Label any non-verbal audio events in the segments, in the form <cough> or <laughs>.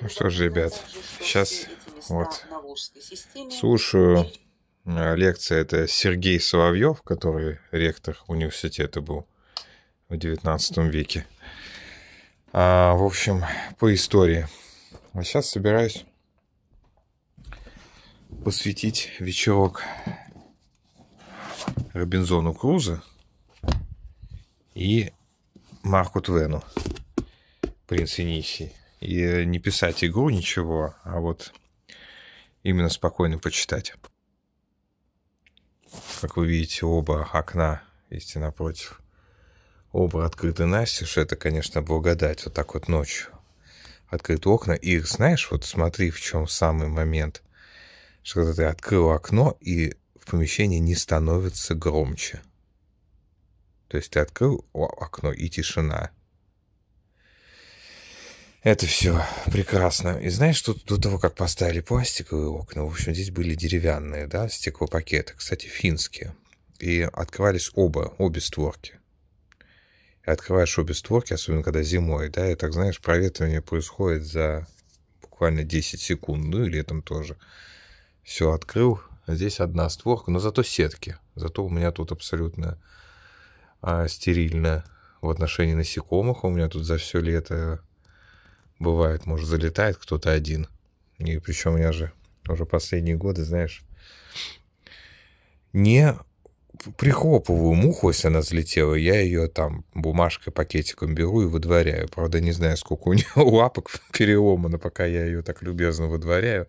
Ну что же, ребят, сейчас вот слушаю э, лекция. Это Сергей Соловьев, который ректор университета был в 19 веке. А, в общем, по истории. А сейчас собираюсь посвятить вечерок Робинзону Крузо и Марку Твену, принц и нищий и не писать игру, ничего, а вот именно спокойно почитать. Как вы видите, оба окна есть напротив. Оба открыты настежь, это, конечно, благодать вот так вот ночью. Открыты окна, и знаешь, вот смотри, в чем самый момент, что когда ты открыл окно, и в помещении не становится громче. То есть ты открыл окно, и тишина — это все прекрасно. И знаешь, тут до того, как поставили пластиковые окна, в общем, здесь были деревянные, да, стеклопакеты, кстати, финские. И открывались оба, обе створки. И открываешь обе створки, особенно когда зимой, да, и так, знаешь, проветривание происходит за буквально 10 секунд, ну и летом тоже. Все открыл, здесь одна створка, но зато сетки. Зато у меня тут абсолютно а, стерильно в отношении насекомых. У меня тут за все лето бывает, может, залетает кто-то один. И причем я же уже последние годы, знаешь, не прихлопываю муху, если она взлетела, я ее там бумажкой, пакетиком беру и выдворяю. Правда, не знаю, сколько у нее <laughs> лапок переломано, пока я ее так любезно выдворяю,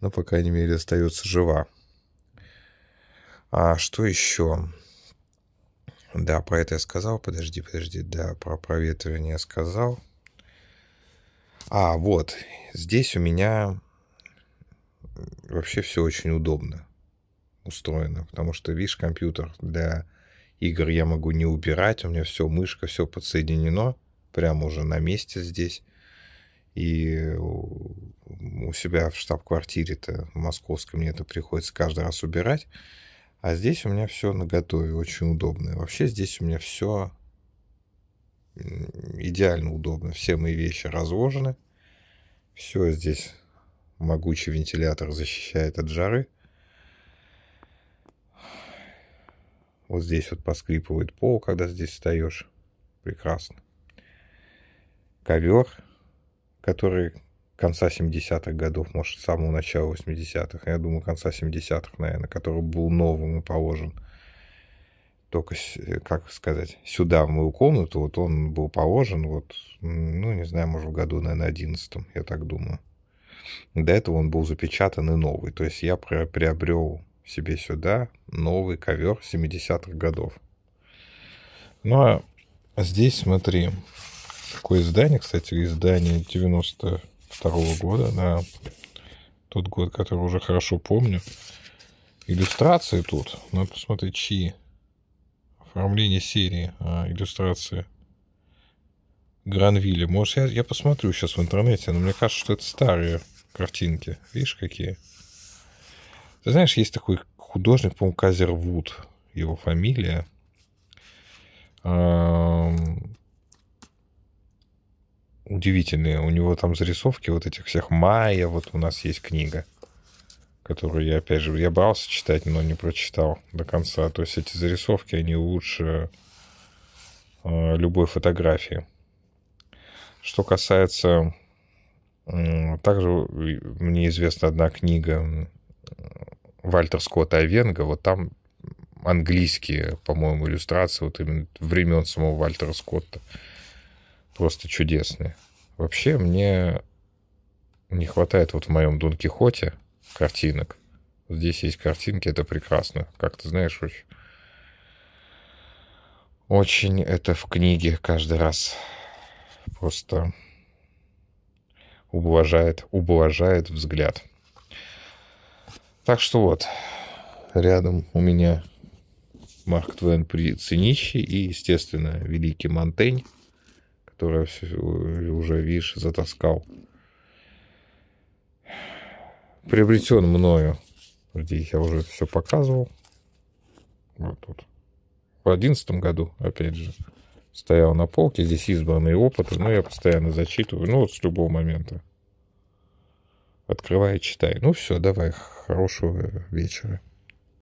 но, по крайней мере, остается жива. А что еще? Да, про это я сказал, подожди, подожди, да, про проветривание я сказал. А, вот, здесь у меня вообще все очень удобно устроено, потому что, видишь, компьютер для игр я могу не убирать, у меня все, мышка, все подсоединено, прямо уже на месте здесь. И у себя в штаб-квартире-то в московской мне это приходится каждый раз убирать. А здесь у меня все наготове, очень удобно. И вообще здесь у меня все идеально удобно. Все мои вещи разложены. Все здесь могучий вентилятор защищает от жары. Вот здесь вот поскрипывает пол, когда здесь встаешь. Прекрасно. Ковер, который конца 70-х годов, может, с самого начала 80-х, я думаю, конца 70-х, наверное, который был новым и положен только, э, как сказать, сюда, в мою комнату, вот он был положен, вот, ну, не знаю, может, в году, наверное, одиннадцатом, я так думаю. До этого он был запечатан и новый. То есть я приобрел себе сюда новый ковер 70-х годов. Ну, а здесь, смотри, такое издание, кстати, издание 92-го года, да, тот год, который уже хорошо помню. Иллюстрации тут, ну посмотри, чьи оформление серии, а, иллюстрации Гранвилли, Может, я, я посмотрю сейчас в интернете, но мне кажется, что это старые картинки. Видишь, какие? Ты знаешь, есть такой художник, по-моему, Казервуд, его фамилия. Удивительные. У него там зарисовки вот этих всех майя. Вот у нас есть книга которую я, опять же, я брался читать, но не прочитал до конца. То есть эти зарисовки, они лучше э, любой фотографии. Что касается... Также мне известна одна книга Вальтер Скотта Овенга. Вот там английские, по-моему, иллюстрации вот именно времен самого Вальтера Скотта. Просто чудесные. Вообще мне не хватает вот в моем Дон Кихоте картинок. Здесь есть картинки, это прекрасно. Как ты знаешь, очень... Очень это в книге каждый раз просто ублажает, ублажает взгляд. Так что вот, рядом у меня Марк Твен при Циничи и, естественно, Великий Монтень, который э, уже, видишь, затаскал приобретен мною. Где я уже это все показывал. Вот тут. В одиннадцатом году, опять же, стоял на полке. Здесь избранные опыты, но я постоянно зачитываю. Ну, вот с любого момента. Открывай, читай. Ну все, давай, хорошего вечера.